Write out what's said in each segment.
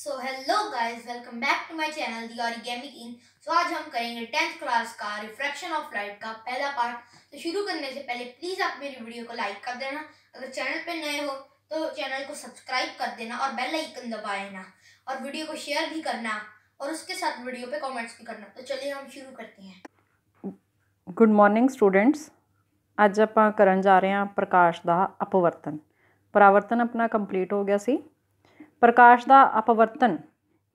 so hello guys welcome back to my channel the origami इन so आज हम करेंगे टेंथ क्लास का रिफ्रैक्शन ऑफ लाइट का पहला पार्ट तो शुरू करने से पहले प्लीज़ आप मेरी वीडियो को लाइक कर देना अगर चैनल पे नए हो तो चैनल को सब्सक्राइब कर देना और बेल आइकन दबा लेना और वीडियो को शेयर भी करना और उसके साथ वीडियो पे कमेंट्स भी करना तो चलिए हम शुरू करते हैं गुड मॉर्निंग स्टूडेंट्स ਅੱਜ आप करन जा रहे हैं प्रकाश का अपवर्तन परावर्तन अपना कंप्लीट हो गया सी ਪ੍ਰਕਾਸ਼ ਦਾ ਅਪਵਰਤਨ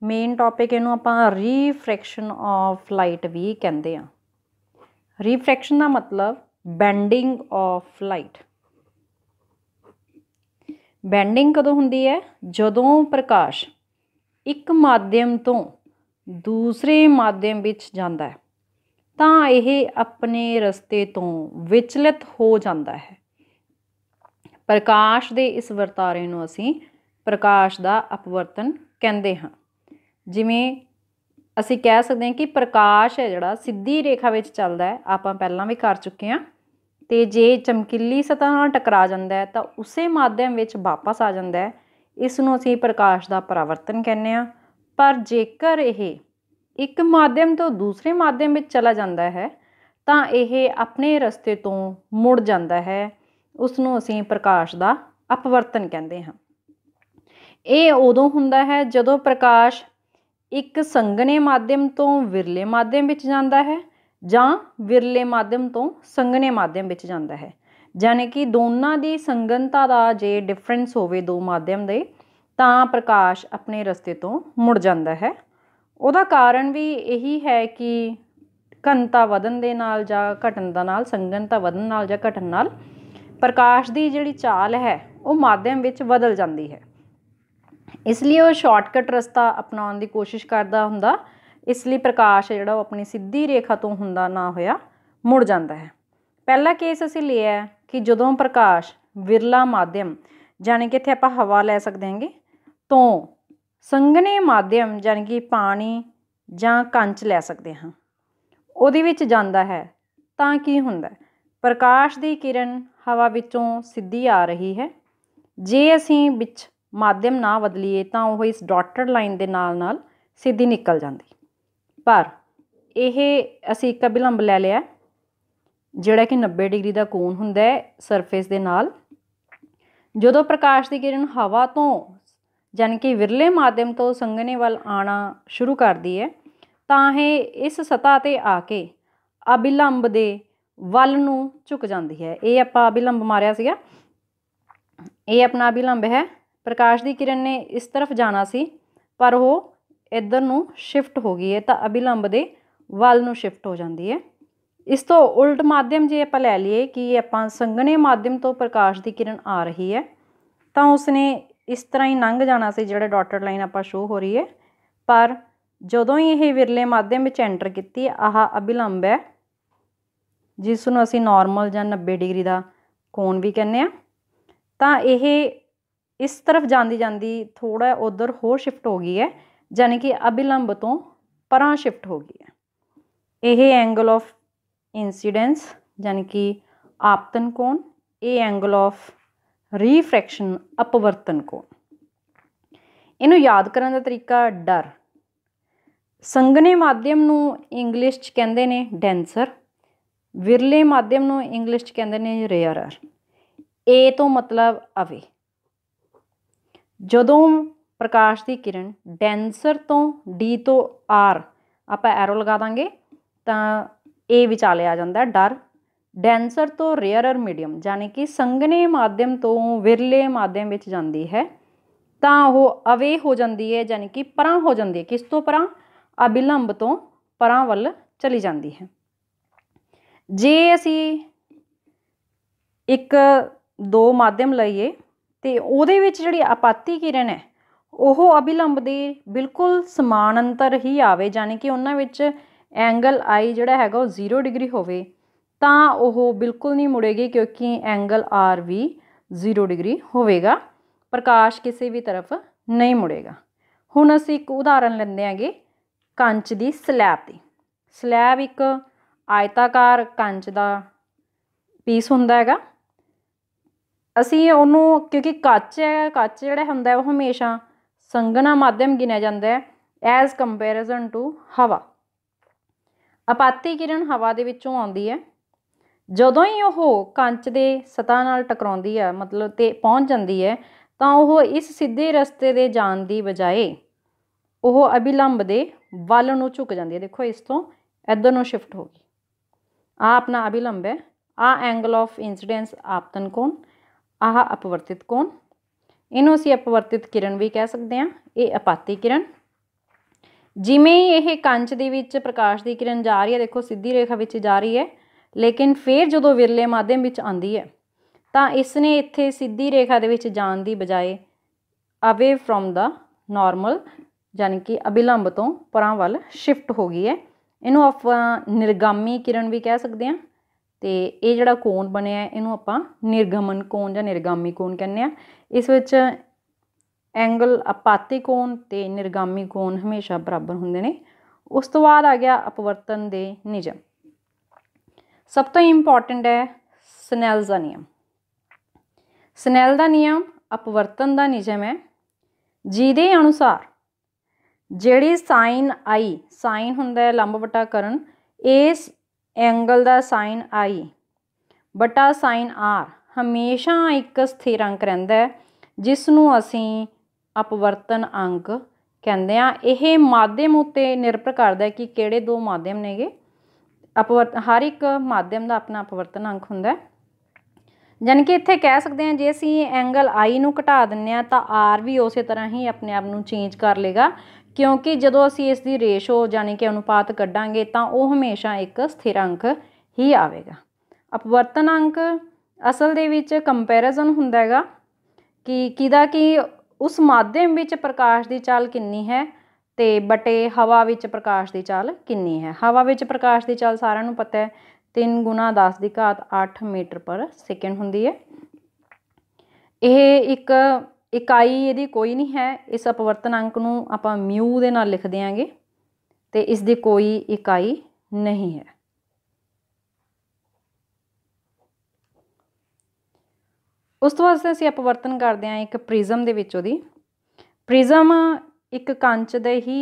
ਮੇਨ ਟੌਪਿਕ ਇਹਨੂੰ ਆਪਾਂ ਰੀਫ੍ਰੈਕਸ਼ਨ ਆਫ ਲਾਈਟ ਵੀ ਕਹਿੰਦੇ ਆ ਰੀਫ੍ਰੈਕਸ਼ਨ ਦਾ ਮਤਲਬ ਬੈਂਡਿੰਗ ਆਫ ਲਾਈਟ ਬੈਂਡਿੰਗ ਕਦੋਂ ਹੁੰਦੀ ਹੈ ਜਦੋਂ ਪ੍ਰਕਾਸ਼ ਇੱਕ ਮਾਧਿਅਮ ਤੋਂ ਦੂਸਰੇ ਮਾਧਿਅਮ ਵਿੱਚ ਜਾਂਦਾ ਹੈ ਤਾਂ ਇਹ ਆਪਣੇ ਰਸਤੇ ਤੋਂ ਵਿਚਲਿਤ ਹੋ ਜਾਂਦਾ ਹੈ ਪ੍ਰਕਾਸ਼ ਦੇ ਇਸ ਵਰਤਾਰੇ ਨੂੰ ਅਸੀਂ ਪ੍ਰਕਾਸ਼ ਦਾ ਅਪਵਰਤਨ ਕਹਿੰਦੇ ਹਾਂ ਜਿਵੇਂ ਅਸੀਂ ਕਹਿ ਸਕਦੇ ਹਾਂ ਕਿ ਪ੍ਰਕਾਸ਼ ਹੈ ਜਿਹੜਾ ਸਿੱਧੀ ਰੇਖਾ ਵਿੱਚ ਚੱਲਦਾ ਹੈ ਆਪਾਂ ਪਹਿਲਾਂ ਵੀ ਕਰ ਚੁੱਕੇ ਹਾਂ ਤੇ ਜੇ ਚਮਕੀਲੀ ਸਤਹ ਨਾਲ ਟਕਰਾ ਜਾਂਦਾ ਹੈ ਤਾਂ ਉਸੇ ਮਾਧਿਅਮ ਵਿੱਚ ਵਾਪਸ ਆ ਜਾਂਦਾ ਹੈ ਇਸ ਨੂੰ ਅਸੀਂ ਪ੍ਰਕਾਸ਼ ਦਾ ਪਰਾਵਰਤਨ ਕਹਿੰਦੇ ਹਾਂ ਪਰ ਜੇਕਰ ਇਹ ਇੱਕ ਮਾਧਿਅਮ ਤੋਂ ਦੂਸਰੇ ਮਾਧਿਅਮ ਵਿੱਚ ਚਲਾ ਜਾਂਦਾ ਹੈ ਤਾਂ ਇਹ ਆਪਣੇ ਰਸਤੇ ਤੋਂ ਮੁੜ ਜਾਂਦਾ ਹੈ ਉਸ ਨੂੰ ਅਸੀਂ ਪ੍ਰਕਾਸ਼ ਦਾ ਅਪਵਰਤਨ ਕਹਿੰਦੇ ਹਾਂ ਇਹ ਉਦੋਂ ਹੁੰਦਾ ਹੈ ਜਦੋਂ ਪ੍ਰਕਾਸ਼ ਇੱਕ ਸੰਗਣੇ ਮਾਧਿਅਮ ਤੋਂ ਵਿਰਲੇ ਮਾਧਿਅਮ ਵਿੱਚ ਜਾਂਦਾ ਹੈ ਜਾਂ ਵਿਰਲੇ ਮਾਧਿਅਮ ਤੋਂ ਸੰਗਣੇ ਮਾਧਿਅਮ ਵਿੱਚ ਜਾਂਦਾ ਹੈ ਯਾਨੀ ਕਿ ਦੋਨਾਂ ਦੀ ਸੰਗਨਤਾ ਦਾ ਜੇ ਡਿਫਰੈਂਸ ਹੋਵੇ ਦੋ ਮਾਧਿਅਮ ਦੇ ਤਾਂ ਪ੍ਰਕਾਸ਼ ਆਪਣੇ ਰਸਤੇ ਤੋਂ ਮੁੜ ਜਾਂਦਾ ਹੈ ਉਹਦਾ ਕਾਰਨ ਵੀ ਇਹੀ ਹੈ ਕਿ ਘਣਤਾ ਵਧਨ ਦੇ ਨਾਲ ਜਾਂ ਘਟਣ ਦਾ ਨਾਲ ਸੰਗਨਤਾ ਵਧਨ ਨਾਲ ਜਾਂ ਘਟਣ ਨਾਲ ਪ੍ਰਕਾਸ਼ ਦੀ ਜਿਹੜੀ ਚਾਲ ਹੈ ਉਹ ਮਾਧਿਅਮ ਵਿੱਚ ਬਦਲ ਜਾਂਦੀ ਹੈ ਇਸ ਲਈ ਉਹ ਸ਼ਾਰਟਕਟ ਰਸਤਾ ਅਪਣਾਉਣ ਦੀ ਕੋਸ਼ਿਸ਼ ਕਰਦਾ ਹੁੰਦਾ ਇਸ ਲਈ ਪ੍ਰਕਾਸ਼ ਜਿਹੜਾ ਉਹ ਆਪਣੀ ਸਿੱਧੀ ਰੇਖਾ ਤੋਂ ਹੁੰਦਾ ਨਾ ਹੋਇਆ ਮੁੜ ਜਾਂਦਾ ਹੈ ਪਹਿਲਾ ਕੇਸ ਅਸੀਂ ਲਿਆ ਕਿ ਜਦੋਂ ਪ੍ਰਕਾਸ਼ ਵਿਰਲਾ ਮਾਧਿਅਮ ਜਾਨੀ ਕਿ ਇੱਥੇ ਆਪਾਂ ਹਵਾ ਲੈ ਸਕਦੇ ਹਾਂਗੇ ਤੋਂ ਸੰਘਣੇ ਮਾਧਿਅਮ ਜਾਨੀ ਕਿ ਪਾਣੀ ਜਾਂ ਕੰਚ ਲੈ ਸਕਦੇ ਹਾਂ ਉਹਦੇ ਵਿੱਚ ਜਾਂਦਾ ਹੈ ਤਾਂ ਕੀ ਹੁੰਦਾ ਪ੍ਰਕਾਸ਼ ਦੀ ਕਿਰਨ ਹਵਾ ਵਿੱਚੋਂ ਸਿੱਧੀ ਆ ਰਹੀ ਹੈ ਜੇ ਅਸੀਂ ਵਿੱਚ ਮਾਧਿਅਮ ਨਾ ਬਦਲੀਏ ਤਾਂ ਉਹ ਇਸ ਡਾਟਡ ਲਾਈਨ ਦੇ ਨਾਲ ਨਾਲ ਸਿੱਧੀ ਨਿਕਲ ਜਾਂਦੀ ਪਰ ਇਹ ਅਸੀਂ ਇੱਕ ਅਭਿਲੰਬ ਲੈ ਲਿਆ ਜਿਹੜਾ ਕਿ 90 ਡਿਗਰੀ ਦਾ ਕੋਣ ਹੁੰਦਾ ਹੈ ਸਰਫੇਸ ਦੇ ਨਾਲ ਜਦੋਂ ਪ੍ਰਕਾਸ਼ ਦੀ ਕਿਰਨ ਹਵਾ ਤੋਂ ਯਾਨੀ ਕਿ ਵਿਰਲੇ ਮਾਧਿਅਮ ਤੋਂ ਸੰਘਣੇ ਵੱਲ ਆਣਾ ਸ਼ੁਰੂ ਕਰਦੀ ਹੈ ਤਾਂ ਇਹ ਇਸ ਸਤਾ ਤੇ ਆ ਕੇ ਅਭਿਲੰਬ ਦੇ ਵੱਲ ਨੂੰ ਝੁਕ ਜਾਂਦੀ ਹੈ ਇਹ ਆਪਾਂ ਅਭਿਲੰਬ ਮਾਰਿਆ ਸੀਗਾ ਇਹ ਆਪਣਾ ਅਭਿਲੰਬ ਹੈ ਪ੍ਰਕਾਸ਼ ਦੀ ਕਿਰਨ ਨੇ ਇਸ ਤਰਫ ਜਾਣਾ ਸੀ ਪਰ ਉਹ ਇੱਧਰ ਨੂੰ ਸ਼ਿਫਟ ਹੋ ਗਈ ਹੈ ਤਾਂ ਅਭਿਲੰਬ ਦੇ ਵੱਲ ਨੂੰ ਸ਼ਿਫਟ ਹੋ ਜਾਂਦੀ ਹੈ ਇਸ ਤੋਂ ਉਲਟ ਮਾਧਿਅਮ ਜੇ ਆਪਾਂ ਲੈ ਲਈਏ ਕਿ ਆਪਾਂ ਸੰਗਣੇ ਮਾਧਿਅਮ ਤੋਂ ਪ੍ਰਕਾਸ਼ ਦੀ ਕਿਰਨ ਆ ਰਹੀ ਹੈ ਤਾਂ ਉਸਨੇ ਇਸ ਤਰ੍ਹਾਂ ਹੀ ਲੰਘ ਜਾਣਾ ਸੀ ਜਿਹੜਾ ਡਾਟਡ ਲਾਈਨ ਆਪਾਂ ਸ਼ੋ ਹੋ ਰਹੀ ਹੈ ਪਰ ਜਦੋਂ ਹੀ ਇਹ ਵਿਰਲੇ ਮਾਧਿਅਮ ਵਿੱਚ ਐਂਟਰ ਕੀਤੀ ਆਹ ਅਭਿਲੰਬ ਹੈ ਜਿਸ ਨੂੰ ਅਸੀਂ ਨਾਰਮਲ ਜਾਂ 90 ਡਿਗਰੀ ਦਾ ਕੋਣ ਵੀ ਕਹਿੰਦੇ ਆ ਤਾਂ ਇਹ ਇਸ ਤਰਫ ਜਾਂਦੀ ਜਾਂਦੀ ਥੋੜਾ ਉਧਰ ਹੋਰ ਸ਼ਿਫਟ ਹੋ ਗਈ ਹੈ ਯਾਨੀ ਕਿ ਅਭਿਲੰਬ ਤੋਂ ਪਰਾਂ ਸ਼ਿਫਟ ਹੋ ਗਈ ਹੈ ਇਹ ਐਂਗਲ ਆਫ ਇਨਸੀਡੈਂਸ ਯਾਨੀ ਕਿ ਆਪਤਨ ਕੋਣ ਇਹ ਐਂਗਲ ਆਫ ਰੀਫ੍ਰੈਕਸ਼ਨ ਅਪਵਰਤਨ ਕੋਣ ਇਹਨੂੰ ਯਾਦ ਕਰਨ ਦਾ ਤਰੀਕਾ ਡਰ ਸੰਗਨੇ ਮਾਧਿਅਮ ਨੂੰ ਇੰਗਲਿਸ਼ 'ਚ ਕਹਿੰਦੇ ਨੇ ਡੈਂਸਰ ਵਿਰਲੇ ਮਾਧਿਅਮ ਨੂੰ ਇੰਗਲਿਸ਼ 'ਚ ਕਹਿੰਦੇ ਨੇ ਰੇਅਰਰ ਏ ਤੋਂ ਮਤਲਬ ਅਵੇ ਜਦੋਂ ਪ੍ਰਕਾਸ਼ ਦੀ ਕਿਰਨ ਡੈਂਸਰ ਤੋਂ ਡੀ ਤੋਂ ਆਰ ਆਪਾਂ ਐਰੋ ਲਗਾ ਦਾਂਗੇ ਤਾਂ A ਵਿਚਾਲੇ ਆ ਜਾਂਦਾ ਡਰ ਡੈਂਸਰ ਤੋਂ ਰੇਅਰਰ ਮੀਡੀਅਮ ਯਾਨੀ ਕਿ ਸੰਗਨੇ ਮਾਧਿਅਮ ਤੋਂ ਵਿਰਲੇ ਮਾਧਿਅਮ ਵਿੱਚ ਜਾਂਦੀ ਹੈ ਤਾਂ ਉਹ ਅਵੇ ਹੋ ਜਾਂਦੀ ਹੈ ਯਾਨੀ ਕਿ ਪਰਾਂ ਹੋ ਜਾਂਦੀ ਹੈ ਕਿਸ ਤੋਂ ਪਰਾਂ ਅਬਿਲੰਬ ਤੋਂ ਪਰਾਂ ਵੱਲ ਚਲੀ ਜਾਂਦੀ ਹੈ ਜੇ ਅਸੀਂ ਇੱਕ ਦੋ ਮਾਧਿਅਮ ਲਈਏ ਤੇ ਉਹਦੇ ਵਿੱਚ ਜਿਹੜੀ ਆਪਾਤੀ ਕਿਰਨ ਹੈ ਉਹ ਅਭਿਲੰਬ ਦੇ ਬਿਲਕੁਲ ਸਮਾਨ ਅੰਤਰ ਹੀ ਆਵੇ ਜਾਨੀ ਕਿ ਉਹਨਾਂ ਵਿੱਚ ਐਂਗਲ ਆਈ ਜਿਹੜਾ ਹੈਗਾ ਉਹ 0 ਡਿਗਰੀ ਹੋਵੇ ਤਾਂ ਉਹ ਬਿਲਕੁਲ ਨਹੀਂ ਮੁੜੇਗੀ ਕਿਉਂਕਿ ਐਂਗਲ ਆਰ ਵੀ 0 ਡਿਗਰੀ ਹੋਵੇਗਾ ਪ੍ਰਕਾਸ਼ ਕਿਸੇ ਵੀ ਤਰਫ ਨਹੀਂ ਮੁੜੇਗਾ ਹੁਣ ਅਸੀਂ ਇੱਕ ਉਦਾਹਰਨ ਲੈਂਦੇ ਹਾਂਗੇ ਕੰਚ ਦੀ ਸਲੈਬ ਦੀ ਸਲੈਬ ਇੱਕ ਆਇਤਾਕਾਰ ਕੰਚ ਦਾ ਪੀਸ ਹੁੰਦਾ ਹੈਗਾ ਅਸੀਂ ਉਹਨੂੰ ਕਿਉਂਕਿ ਕੱਚ ਹੈ ਕੱਚ ਜਿਹੜਾ ਹੁੰਦਾ ਉਹ ਹਮੇਸ਼ਾ ਸੰਗਣਾ ਮਾਧਿਅਮ ਗਿਣਿਆ ਜਾਂਦਾ ਹੈ ਐਜ਼ ਕੰਪੈਰੀਜ਼ਨ ਟੂ ਹਵਾ ਅਪਾਤੀ ਕਿਰਨ ਹਵਾ ਦੇ ਵਿੱਚੋਂ ਆਉਂਦੀ ਹੈ ਜਦੋਂ ਹੀ ਉਹ ਕੰਚ ਦੇ ਸਤਾ ਨਾਲ ਟਕਰਾਉਂਦੀ ਹੈ ਮਤਲਬ ਤੇ ਪਹੁੰਚ ਜਾਂਦੀ ਹੈ ਤਾਂ ਉਹ ਇਸ ਸਿੱਧੇ ਰਸਤੇ ਦੇ ਜਾਣ ਦੀ ਬਜਾਏ ਉਹ ਅਭਿਲੰਬ ਦੇ ਵੱਲ ਨੂੰ ਝੁਕ ਜਾਂਦੀ ਹੈ ਦੇਖੋ ਇਸ ਤੋਂ ਇੱਧਰ ਨੂੰ ਸ਼ਿਫਟ ਹੋ ਗਈ ਆ ਆਪਣਾ ਅਭਿਲੰਬ ਹੈ ਆ ਐਂਗਲ ਆਫ ਇਨਸੀਡੈਂਸ ਆਪਤਨ ਕੋਣ ਆਹ ਅਪਵਰਤਿਤ ਕੋਣ ਇਹਨੂੰ ਅਸੀਂ ਅਪਵਰਤਿਤ ਕਿਰਨ ਵੀ ਕਹਿ ਸਕਦੇ ਹਾਂ ਇਹ ਅਪਾਤੀ ਕਿਰਨ ਜਿਵੇਂ ਹੀ ਇਹ ਕੰਚ ਦੇ ਵਿੱਚ ਪ੍ਰਕਾਸ਼ ਦੀ ਕਿਰਨ ਜਾ ਰਹੀ ਹੈ ਦੇਖੋ ਸਿੱਧੀ ਰੇਖਾ ਵਿੱਚ ਜਾ ਰਹੀ ਹੈ ਲੇਕਿਨ ਫਿਰ ਜਦੋਂ ਵਿਰਲੇ ਮਾਧਿਅਮ ਵਿੱਚ ਆਂਦੀ ਹੈ ਤਾਂ ਇਸ ਨੇ ਇੱਥੇ ਸਿੱਧੀ ਰੇਖਾ ਦੇ ਵਿੱਚ ਜਾਣ ਦੀ ਬਜਾਏ ਅਵੇ ਫਰਮ ਦਾ ਨਾਰਮਲ ਯਾਨੀ ਕਿ ਅਭਿਲੰਬ ਤੋਂ ਪਰਾਂ ਵੱਲ ਸ਼ਿਫਟ ਹੋ ਗਈ ਹੈ ਇਹਨੂੰ ਆਪਾਂ ਨਿਰਗਾਮੀ ਕਿਰਨ ਵੀ ਕਹਿ ਸਕਦੇ ਹਾਂ ਤੇ ਇਹ ਜਿਹੜਾ ਕੋਣ ਬਣਿਆ ਇਹਨੂੰ ਆਪਾਂ ਨਿਰਗਮਨ ਕੋਣ ਜਾਂ ਨਿਰਗਾਮੀ ਕੋਣ ਕਹਿੰਦੇ ਆ ਇਸ ਵਿੱਚ ਐਂਗਲ ਆਪਾਤੀ ਕੋਣ ਤੇ ਨਿਰਗਾਮੀ ਕੋਣ ਹਮੇਸ਼ਾ ਬਰਾਬਰ ਹੁੰਦੇ ਨੇ ਉਸ ਤੋਂ ਬਾਅਦ ਆ ਗਿਆ ਅਪਵਰਤਨ ਦੇ ਨਿਯਮ ਸਭ ਤੋਂ ਇੰਪੋਰਟੈਂਟ ਹੈ ਸਨੈਲ ਦਾ ਨਿਯਮ ਸਨੈਲ ਦਾ ਨਿਯਮ ਅਪਵਰਤਨ ਦਾ ਨਿਯਮ ਹੈ ਜਿਹਦੇ ਅਨੁਸਾਰ ਜਿਹੜੀ ਸਾਈਨ ਆਈ ਸਾਈਨ ਹੁੰਦਾ ਹੈ ਲੰਬ ਵਟਾ ਕਰਨ ਇਸ ਐਂਗਲ ਦਾ ਸਾਈਨ ਆਈ ਬਟਾ ਸਾਈਨ ਆਰ ਹਮੇਸ਼ਾ ਇੱਕ ਸਥਿਰ ਅੰਕ ਰਹਿੰਦਾ ਹੈ ਜਿਸ ਨੂੰ ਅਸੀਂ ਅਪਵਰਤਨ ਅੰਕ ਕਹਿੰਦੇ ਆ ਇਹ ਮਾਧਿਅਮ ਉਤੇ ਨਿਰਭਰ ਕਰਦਾ ਹੈ ਕਿ ਕਿਹੜੇ ਦੋ ਮਾਧਿਅਮ ਨੇਗੇ ਅਪਵਰਤ ਹਰ ਇੱਕ ਮਾਧਿਅਮ ਦਾ ਆਪਣਾ ਅਪਵਰਤਨ ਅੰਕ ਹੁੰਦਾ ਹੈ ਜਾਨ ਕਿ ਇੱਥੇ ਕਹਿ ਸਕਦੇ ਹਾਂ ਜੇ ਅਸੀਂ ਐਂਗਲ i ਨੂੰ ਘਟਾ ਦਿੰਨੇ ਆ ਤਾਂ r ਵੀ ਉਸੇ ਤਰ੍ਹਾਂ ਹੀ ਆਪਣੇ ਆਪ ਨੂੰ ਚੇਂਜ ਕਰ ਲੇਗਾ ਕਿਉਂਕਿ ਜਦੋਂ ਅਸੀਂ ਇਸ ਦੀ ਰੇਸ਼ੋ ਜਾਨੀ ਕਿ ਅਨੁਪਾਤ ਕੱਢਾਂਗੇ ਤਾਂ ਉਹ ਹਮੇਸ਼ਾ ਇੱਕ ਸਥਿਰ ਅੰਕ ਹੀ ਆਵੇਗਾ ਅਪਵਰਤਨ ਅੰਕ ਅਸਲ ਦੇ ਵਿੱਚ ਕੰਪੈਰੀਜ਼ਨ ਹੁੰਦਾ ਹੈਗਾ ਕਿ ਕਿਦਾ ਕੀ ਉਸ ਮਾਧਿਅਮ ਵਿੱਚ ਪ੍ਰਕਾਸ਼ ਦੀ ਚਾਲ ਕਿੰਨੀ ਹੈ ਤੇ ਬਟੇ ਹਵਾ ਵਿੱਚ ਪ੍ਰਕਾਸ਼ ਦੀ ਚਾਲ ਕਿੰਨੀ ਹੈ ਹਵਾ ਵਿੱਚ ਪ੍ਰਕਾਸ਼ ਦੀ ਚਾਲ ਸਾਰਿਆਂ ਨੂੰ ਪਤਾ ਹੈ 3 ਗੁਣਾ 10 ਦੀ ਘਾਤ 8 ਮੀਟਰ ਪਰ ਸੈਕਿੰਡ ਹੁੰਦੀ ਹੈ ਇਹ ਇੱਕ ਇਕਾਈ ਇਹਦੀ ਕੋਈ ਨਹੀਂ ਹੈ ਇਸ ਅਪਵਰਤਨ ਅੰਕ ਨੂੰ ਆਪਾਂ μ ਦੇ ਨਾਲ ਲਿਖ ਦੇਾਂਗੇ ਤੇ ਇਸ ਦੀ ਕੋਈ ਇਕਾਈ ਨਹੀਂ ਹੈ ਉਸ ਤੋਂ ਬਾਅਦ ਅਸੀਂ ਅਪਵਰਤਨ ਕਰਦੇ ਹਾਂ ਇੱਕ ਪ੍ਰਿਜ਼ਮ ਦੇ ਵਿੱਚ ਉਹਦੀ ਪ੍ਰਿਜ਼ਮ ਇੱਕ ਕੰਚ ਦੇ ਹੀ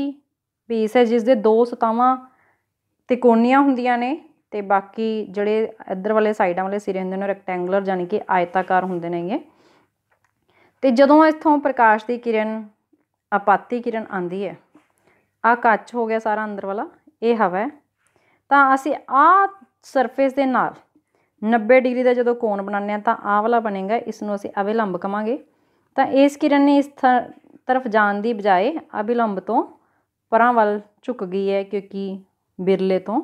ਬੇਸ ਹੈ ਜਿਸ ਦੇ ਦੋ ਸਤਾਵਾਂ ਤਿਕੋਣੀਆਂ ਹੁੰਦੀਆਂ ਨੇ ਤੇ ਬਾਕੀ ਜਿਹੜੇ ਇੱਧਰ ਵਾਲੇ ਸਾਈਡਾਂ ਵਾਲੇ ਸਿਰੇ ਹੁੰਦੇ ਨੇ ਰੈਕਟੈਂਗੂਲਰ ਯਾਨੀ ਕਿ ਆਇਤਾਕਾਰ ਹੁੰਦੇ ਨੇਗੇ ਤੇ ਜਦੋਂ ਇੱਥੋਂ ਪ੍ਰਕਾਸ਼ ਦੀ ਕਿਰਨ ਆਪਾਤੀ ਕਿਰਨ ਆਂਦੀ ਹੈ ਆ ਕੱਚ ਹੋ ਗਿਆ ਸਾਰਾ ਅੰਦਰ ਵਾਲਾ ਇਹ ਹਵਾ ਹੈ ਤਾਂ ਅਸੀਂ ਆ ਸਰਫੇਸ ਦੇ ਨਾਲ 90 ਡਿਗਰੀ ਦਾ ਜਦੋਂ ਕੋਣ ਬਣਾਉਂਦੇ ਆ ਤਾਂ ਆ ਵਾਲਾ ਬਣੇਗਾ ਇਸ ਨੂੰ ਅਸੀਂ ਅਵਿਲੰਬ ਕਵਾਂਗੇ ਤਾਂ ਇਸ ਕਿਰਨ ਨੇ ਇਸ ਤਰਫ ਜਾਣ ਦੀ ਬਜਾਏ ਅਵਿਲੰਬ ਤੋਂ ਪਰਾਂ ਵੱਲ ਝੁਕ ਗਈ ਹੈ ਕਿਉਂਕਿ ਬਿਰਲੇ ਤੋਂ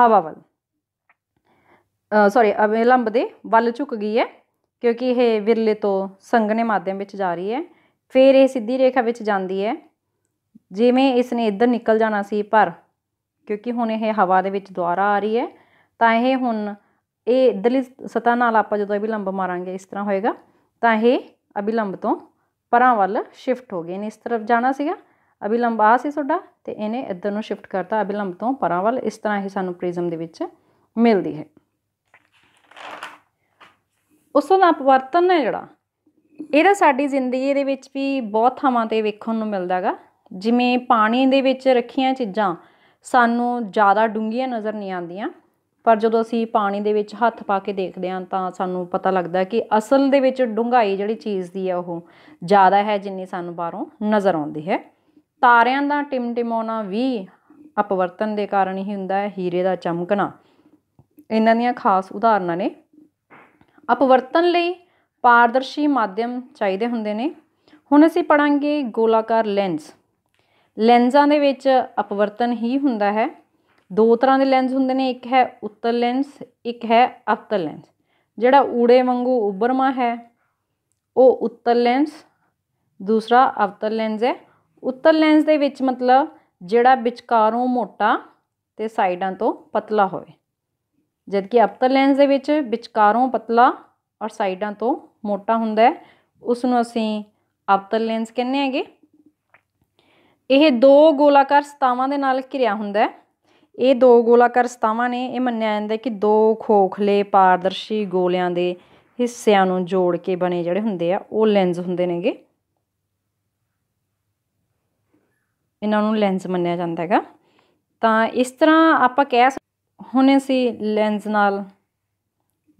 ਹਵਾ ਵੱਲ ਸੌਰੀ ਅਵਿਲੰਬ ਦੇ ਵੱਲ ਝੁਕ ਗਈ ਹੈ ਕਿਉਂਕਿ ਇਹ ਵਿਰਲੇ ਤੋਂ ਸੰਗਨੇ ਮਾਧਿਅਮ ਵਿੱਚ ਜਾ ਰਹੀ ਹੈ ਫਿਰ ਇਹ ਸਿੱਧੀ ਰੇਖਾ ਵਿੱਚ ਜਾਂਦੀ ਹੈ ਜਿਵੇਂ ਇਸ ਨੇ ਇੱਧਰ ਨਿਕਲ ਜਾਣਾ ਸੀ ਪਰ ਕਿਉਂਕਿ ਹੁਣ ਇਹ ਹਵਾ ਦੇ ਵਿੱਚ ਦੁਆਰਾ ਆ ਰਹੀ ਹੈ ਤਾਂ ਇਹ ਹੁਣ ਇਹ ਇਧਰਲੀ ਸਤਾ ਨਾਲ ਆਪਾਂ ਜਦੋਂ ਇਹ ਵੀ ਲੰਬ ਮਾਰਾਂਗੇ ਇਸ ਤਰ੍ਹਾਂ ਹੋਏਗਾ ਤਾਂ ਇਹ ਅਭਿਲੰਬ ਤੋਂ ਪਰਾਂ ਵੱਲ ਸ਼ਿਫਟ ਹੋ ਗਏ ਨੇ ਇਸ ਤਰਫ ਜਾਣਾ ਸੀਗਾ ਅਭਿਲੰਬ ਆ ਸੀ ਤੁਹਾਡਾ ਤੇ ਇਹਨੇ ਇੱਧਰ ਨੂੰ ਸ਼ਿਫਟ ਕਰਤਾ ਅਭਿਲੰਬ ਤੋਂ ਪਰਾਂ ਵੱਲ ਇਸ ਤਰ੍ਹਾਂ ਹੀ ਸਾਨੂੰ ਪ੍ਰਿਜ਼ਮ ਦੇ ਵਿੱਚ ਮਿਲਦੀ ਹੈ ਉਸ ਤੋਂ ਅਪਵਰਤਨ ਹੈ ਜਿਹੜਾ ਇਹਦਾ ਸਾਡੀ ਜ਼ਿੰਦਗੀ ਦੇ ਵਿੱਚ ਵੀ ਬਹੁਤ ਥਾਵਾਂ ਤੇ ਵੇਖਣ ਨੂੰ ਮਿਲਦਾਗਾ ਜਿਵੇਂ ਪਾਣੀ ਦੇ ਵਿੱਚ ਰੱਖੀਆਂ ਚੀਜ਼ਾਂ ਸਾਨੂੰ ਜ਼ਿਆਦਾ ਡੂੰਘੀਆਂ ਨਜ਼ਰ ਨਹੀਂ ਆਉਂਦੀਆਂ ਪਰ ਜਦੋਂ ਅਸੀਂ ਪਾਣੀ ਦੇ ਵਿੱਚ ਹੱਥ ਪਾ ਕੇ ਦੇਖਦੇ ਹਾਂ ਤਾਂ ਸਾਨੂੰ ਪਤਾ ਲੱਗਦਾ ਕਿ ਅਸਲ ਦੇ ਵਿੱਚ ਡੂੰਘਾਈ ਜਿਹੜੀ ਚੀਜ਼ ਦੀ ਹੈ ਉਹ ਜ਼ਿਆਦਾ ਹੈ ਜਿੰਨੀ ਸਾਨੂੰ ਬਾਹਰੋਂ ਨਜ਼ਰ ਆਉਂਦੀ ਹੈ ਤਾਰਿਆਂ ਦਾ ਟਿਮਟਿਮਾਉਣਾ ਵੀ ਅਪਵਰਤਨ ਦੇ ਕਾਰਨ ਹੀ ਹੁੰਦਾ ਹੈ ਹੀਰੇ ਦਾ ਚਮਕਣਾ ਇਹਨਾਂ ਦੀਆਂ ਖਾਸ ਉਦਾਹਰਨਾਂ ਨੇ ਅਪਵਰਤਨ ਲਈ ਪਾਰਦਰਸ਼ੀ ਮਾਧਿਅਮ ਚਾਹੀਦੇ ਹੁੰਦੇ ਨੇ ਹੁਣ ਅਸੀਂ ਪੜਾਂਗੇ ਗੋਲਾਕਾਰ ਲੈਂਸ ਲੈਂਜ਼ਾਂ ਦੇ ਵਿੱਚ ਅਪਵਰਤਨ ਹੀ ਹੁੰਦਾ ਹੈ ਦੋ ਤਰ੍ਹਾਂ ਦੇ ਲੈਂਸ ਹੁੰਦੇ ਨੇ ਇੱਕ ਹੈ ਉੱਤਲ ਲੈਂਸ ਇੱਕ ਹੈ ਅਵਤਲ ਲੈਂਸ ਜਿਹੜਾ ਊੜੇ ਵਾਂਗੂ ਉੱਭਰਮਾ ਹੈ ਉਹ ਉੱਤਲ ਲੈਂਸ ਦੂਸਰਾ ਅਵਤਲ ਲੈਂਸ ਹੈ ਉੱਤਲ ਲੈਂਸ ਦੇ ਵਿੱਚ ਮਤਲਬ ਜਿਹੜਾ ਵਿਚਕਾਰੋਂ ਮੋਟਾ ਤੇ ਸਾਈਡਾਂ ਤੋਂ ਪਤਲਾ ਹੋਵੇ ਜਦਕਿ ਅਪਤਲ ਲੈਂਸ ਦੇ ਵਿੱਚ ਵਿਚਕਾਰੋਂ ਪਤਲਾ ਔਰ ਸਾਈਡਾਂ ਤੋਂ ਮੋਟਾ ਹੁੰਦਾ ਹੈ ਉਸ ਨੂੰ ਅਸੀਂ ਅਪਤਲ ਲੈਂਸ ਕਹਿੰਦੇ ਹੈਗੇ ਇਹ ਦੋ ਗੋਲਾਕਾਰ ਸਤਾਵਾਂ ਦੇ ਨਾਲ ਘਿਰਿਆ ਹੁੰਦਾ ਹੈ ਇਹ ਦੋ ਗੋਲਾਕਾਰ ਸਤਾਵਾਂ ਨੇ ਇਹ ਮੰਨਿਆ ਜਾਂਦਾ ਕਿ ਦੋ ਖੋਖਲੇ ਪਾਰਦਰਸ਼ੀ ਗੋਲਿਆਂ ਦੇ ਹਿੱਸਿਆਂ ਨੂੰ ਜੋੜ ਕੇ ਬਣੇ ਜਿਹੜੇ ਹੁੰਦੇ ਆ ਉਹ ਲੈਂਸ ਹੁੰਦੇ ਨੇਗੇ ਇਹਨਾਂ ਨੂੰ ਲੈਂਸ ਮੰਨਿਆ ਜਾਂਦਾ ਹੈਗਾ ਤਾਂ ਇਸ ਤਰ੍ਹਾਂ ਆਪਾਂ ਕਹਿ ਹੁਣ ਅਸੀਂ ਲੈਂਸ ਨਾਲ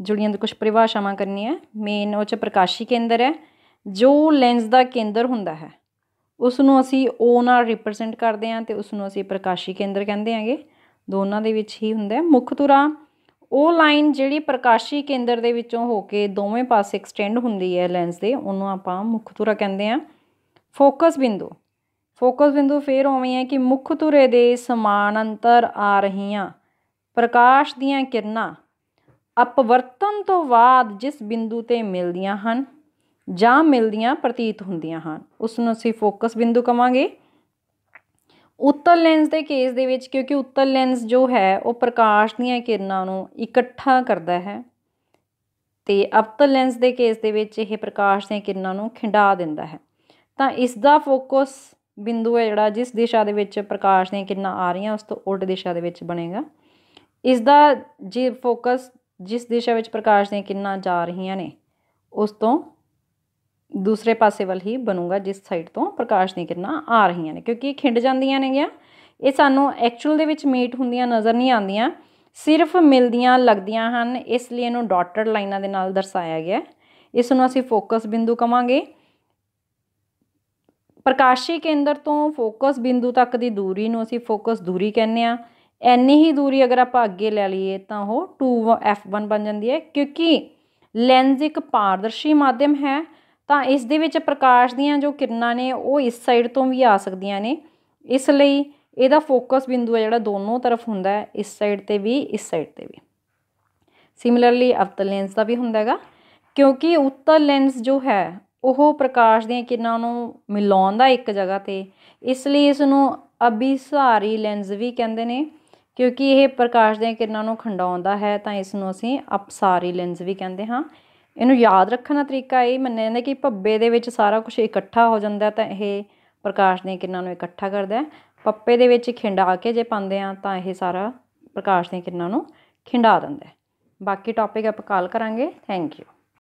ਜੁੜੀਆਂ ਦੇ ਕੁਝ ਪਰਿਭਾਸ਼ਾਵਾਂ ਕਰਨੀਆਂ ਮੇਨ ਉਹ ਚ ਪ੍ਰਕਾਸ਼ੀ ਕੇਂਦਰ ਹੈ ਜੋ ਲੈਂਸ ਦਾ ਕੇਂਦਰ ਹੁੰਦਾ ਹੈ ਉਸ ਨੂੰ ਅਸੀਂ ਓ ਨਾਲ ਰਿਪਰੈਜ਼ੈਂਟ ਕਰਦੇ ਹਾਂ ਤੇ ਉਸ ਨੂੰ ਅਸੀਂ ਪ੍ਰਕਾਸ਼ੀ ਕੇਂਦਰ ਕਹਿੰਦੇ ਹਾਂਗੇ ਦੋਨਾਂ ਦੇ ਵਿੱਚ ਹੀ ਹੁੰਦਾ ਮੁੱਖ ਤੁਰਾ ਉਹ ਲਾਈਨ ਜਿਹੜੀ ਪ੍ਰਕਾਸ਼ੀ ਕੇਂਦਰ ਦੇ ਵਿੱਚੋਂ ਹੋ ਕੇ ਦੋਵੇਂ ਪਾਸੇ ਐਕਸਟੈਂਡ ਹੁੰਦੀ ਹੈ ਲੈਂਸ ਦੇ ਉਹਨੂੰ ਆਪਾਂ ਮੁੱਖ ਤੁਰਾ ਕਹਿੰਦੇ ਹਾਂ ਫੋਕਸ ਬਿੰਦੂ ਫੋਕਸ ਬਿੰਦੂ ਫੇਰ ਉਵੇਂ ਹੈ ਕਿ ਮੁੱਖ ਤੁਰੇ ਦੇ ਸਮਾਨ ਅੰਤਰ ਆ ਰਹੀਆਂ ਪ੍ਰਕਾਸ਼ ਦੀਆਂ ਕਿਰਨਾਂ ਅਪਵਰਤਨ ਤੋਂ ਬਾਅਦ ਜਿਸ ਬਿੰਦੂ ਤੇ ਮਿਲਦੀਆਂ ਹਨ ਜਾਂ ਮਿਲਦੀਆਂ ਪ੍ਰਤੀਤ ਹੁੰਦੀਆਂ ਹਨ ਉਸ ਨੂੰ ਅਸੀਂ ਫੋਕਸ ਬਿੰਦੂ ਕਵਾਂਗੇ ਉੱਤਲ ਲੈਂਸ ਦੇ ਕੇਸ ਦੇ ਵਿੱਚ ਕਿਉਂਕਿ ਉੱਤਲ ਲੈਂਸ ਜੋ ਹੈ ਉਹ ਪ੍ਰਕਾਸ਼ ਦੀਆਂ ਕਿਰਨਾਂ ਨੂੰ ਇਕੱਠਾ ਕਰਦਾ ਹੈ ਤੇ ਅਵਤਲ ਲੈਂਸ ਦੇ ਕੇਸ ਦੇ ਵਿੱਚ ਇਹ ਪ੍ਰਕਾਸ਼ ਦੀਆਂ ਕਿਰਨਾਂ ਨੂੰ ਖਿੰਡਾ ਦਿੰਦਾ ਹੈ ਤਾਂ ਇਸ ਦਾ ਫੋਕਸ ਬਿੰਦੂ ਹੈ ਜਿਹੜਾ ਜਿਸ ਦਿਸ਼ਾ ਦੇ ਵਿੱਚ ਪ੍ਰਕਾਸ਼ ਦੀਆਂ ਕਿਰਨਾਂ ਆ ਰਹੀਆਂ ਉਸ ਤੋਂ ਉਲਟ ਦਿਸ਼ਾ ਦੇ ਵਿੱਚ ਬਣੇਗਾ ਇਸ ਦਾ ਜੇ ਫੋਕਸ ਜਿਸ ਦਿਸ਼ਾ ਵਿੱਚ ਪ੍ਰਕਾਸ਼ ਦੀਆਂ ਕਿਰਨਾਂ ਜਾ ਰਹੀਆਂ ਨੇ ਉਸ ਤੋਂ ਦੂਸਰੇ ਪਾਸੇ ਵੱਲ ਹੀ ਬਣੂਗਾ ਜਿਸ ਸਾਈਡ ਤੋਂ ਪ੍ਰਕਾਸ਼ ਦੀਆਂ ਕਿਰਨਾਂ ਆ ਰਹੀਆਂ ਨੇ ਕਿਉਂਕਿ ਇਹ ਖਿੰਡ ਜਾਂਦੀਆਂ ਨੇਗੀਆਂ ਇਹ ਸਾਨੂੰ ਐਕਚੁਅਲ ਦੇ ਵਿੱਚ ਮੀਟ ਹੁੰਦੀਆਂ ਨਜ਼ਰ ਨਹੀਂ ਆਉਂਦੀਆਂ ਸਿਰਫ ਮਿਲਦੀਆਂ ਲੱਗਦੀਆਂ ਹਨ ਇਸ ਲਈ ਇਹਨੂੰ ਡਾਟਡ ਲਾਈਨਾਂ ਦੇ ਨਾਲ ਦਰਸਾਇਆ ਗਿਆ ਇਸ ਨੂੰ ਅਸੀਂ ਫੋਕਸ ਬਿੰਦੂ ਕਵਾਂਗੇ ਪ੍ਰਕਾਸ਼ੀ ਕੇਂਦਰ ਤੋਂ ਫੋਕਸ ਬਿੰਦੂ ਤੱਕ ਦੀ ਦੂਰੀ ਨੂੰ ਅਸੀਂ ਫੋਕਸ ਦੂਰੀ ਕਹਿੰਦੇ ਆ ਐਨੀ ਹੀ ਦੂਰੀ ਅਗਰ ਆਪਾਂ ਅੱਗੇ ਲੈ ਲਈਏ ਤਾਂ ਉਹ 2f1 ਬਣ ਜਾਂਦੀ ਹੈ ਕਿਉਂਕਿ ਲੈਂਜ਼ ਇੱਕ ਪਾਰਦਰਸ਼ੀ ਮਾਧਿਅਮ ਹੈ ਤਾਂ ਇਸ ਦੇ ਵਿੱਚ ਪ੍ਰਕਾਸ਼ ਦੀਆਂ ਜੋ ਕਿਰਨਾਂ ਨੇ ਉਹ ਇਸ ਸਾਈਡ ਤੋਂ ਵੀ ਆ ਸਕਦੀਆਂ ਨੇ ਇਸ ਲਈ ਇਹਦਾ ਫੋਕਸ ਬਿੰਦੂ ਹੈ ਜਿਹੜਾ ਦੋਨੋਂ ਤਰਫ ਹੁੰਦਾ ਹੈ ਇਸ ਸਾਈਡ ਤੇ ਵੀ ਇਸ ਸਾਈਡ ਤੇ ਵੀ ਸਿਮਿਲਰਲੀ ਅਵਤਲ ਲੈਂਸ ਦਾ ਵੀ ਹੁੰਦਾ ਹੈਗਾ ਕਿਉਂਕਿ ਉੱਤਰ ਲੈਂਸ ਜੋ ਹੈ ਉਹ ਪ੍ਰਕਾਸ਼ ਦੀਆਂ ਕਿਰਨਾਂ ਨੂੰ ਮਿਲਾਉਂਦਾ ਇੱਕ ਜਗ੍ਹਾ ਤੇ ਇਸ ਲਈ ਇਸ ਨੂੰ ਅਭਿਸਾਰੀ ਲੈਂਸ ਵੀ ਕਹਿੰਦੇ ਨੇ ਕਿਉਂਕਿ ਇਹ ਪ੍ਰਕਾਸ਼ ਦੀਆਂ ਕਿਰਨਾਂ ਨੂੰ ਖੰਡਾਉਂਦਾ ਹੈ ਤਾਂ ਇਸ ਨੂੰ ਅਸੀਂ ਅਪਸਾਰੀ ਲੈਂਸ ਵੀ ਕਹਿੰਦੇ ਹਾਂ ਇਹਨੂੰ ਯਾਦ ਰੱਖਣ ਦਾ ਤਰੀਕਾ ਇਹ ਮੰਨਿਆ ਜਾਂਦਾ ਕਿ ਪੱਬੇ ਦੇ ਵਿੱਚ ਸਾਰਾ ਕੁਝ ਇਕੱਠਾ ਹੋ ਜਾਂਦਾ ਤਾਂ ਇਹ ਪ੍ਰਕਾਸ਼ ਦੀਆਂ ਕਿਰਨਾਂ ਨੂੰ ਇਕੱਠਾ ਕਰਦਾ ਹੈ ਪੱਪੇ ਦੇ ਵਿੱਚ ਖਿੰਡਾ ਕੇ ਜੇ ਪਾਉਂਦੇ ਆ ਤਾਂ ਇਹ ਸਾਰਾ ਪ੍ਰਕਾਸ਼ ਦੀਆਂ ਕਿਰਨਾਂ ਨੂੰ ਖਿੰਡਾ ਦਿੰਦਾ ਬਾਕੀ ਟੌਪਿਕ ਆਪਾਂ ਕੱਲ ਕਰਾਂਗੇ ਥੈਂਕ ਯੂ